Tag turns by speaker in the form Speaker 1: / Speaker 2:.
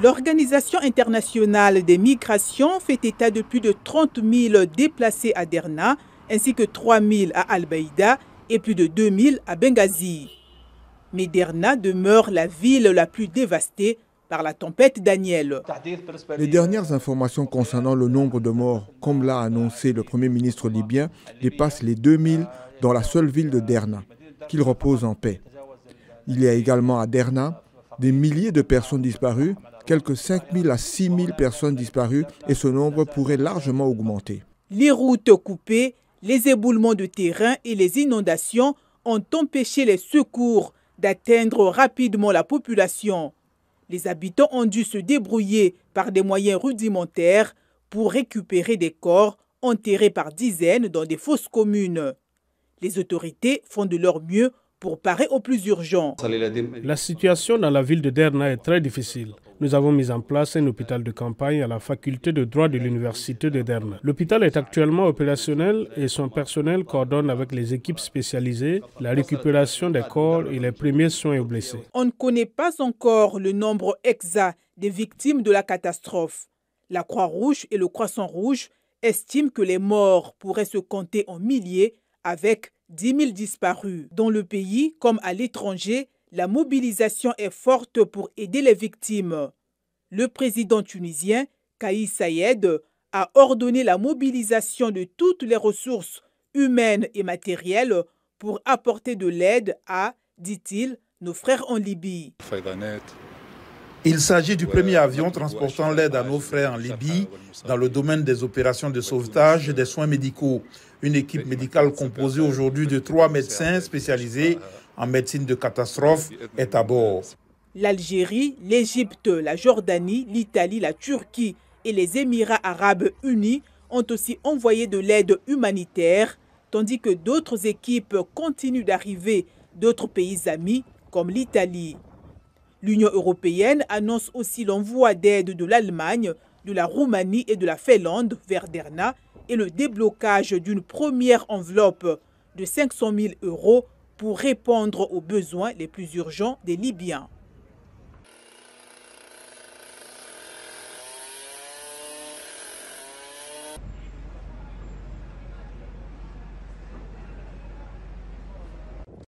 Speaker 1: L'Organisation internationale des migrations fait état de plus de 30 000 déplacés à Derna, ainsi que 3 000 à Al-Baïda et plus de 2 000 à Benghazi. Mais Derna demeure la ville la plus dévastée par la tempête Daniel. Les
Speaker 2: dernières informations concernant le nombre de morts, comme l'a annoncé le Premier ministre libyen, dépassent les 2 000 dans la seule ville de Derna, qu'il repose en paix. Il y a également à Derna des milliers de personnes disparues, quelques 5 000 à 6 000 personnes disparues, et ce nombre pourrait
Speaker 1: largement augmenter. Les routes coupées, les éboulements de terrain et les inondations ont empêché les secours d'atteindre rapidement la population. Les habitants ont dû se débrouiller par des moyens rudimentaires pour récupérer des corps enterrés par dizaines dans des fosses communes. Les autorités font de leur mieux pour parer au plus urgent.
Speaker 3: La situation dans la ville de Derna est très difficile. Nous avons mis en place un hôpital de campagne à la faculté de droit de l'université de Derna. L'hôpital est actuellement opérationnel et son personnel coordonne avec les équipes spécialisées la récupération des corps et les premiers soins aux blessés.
Speaker 1: On ne connaît pas encore le nombre exact des victimes de la catastrophe. La Croix-Rouge et le Croissant-Rouge estiment que les morts pourraient se compter en milliers avec 10 000 disparus. Dans le pays comme à l'étranger, la mobilisation est forte pour aider les victimes. Le président tunisien, Kaïs Saïed, a ordonné la mobilisation de toutes les ressources humaines et matérielles pour apporter de l'aide à, dit-il, nos frères en Libye. Il s'agit du premier avion transportant l'aide à nos frères en Libye dans le domaine des
Speaker 2: opérations de sauvetage et des soins médicaux. Une équipe médicale composée aujourd'hui de trois médecins spécialisés en médecine de catastrophe est à bord.
Speaker 1: L'Algérie, l'Égypte, la Jordanie, l'Italie, la Turquie et les Émirats arabes unis ont aussi envoyé de l'aide humanitaire, tandis que d'autres équipes continuent d'arriver d'autres pays amis comme l'Italie. L'Union européenne annonce aussi l'envoi d'aide de l'Allemagne, de la Roumanie et de la Finlande vers Derna et le déblocage d'une première enveloppe de 500 000 euros pour répondre aux besoins les plus urgents des Libyens.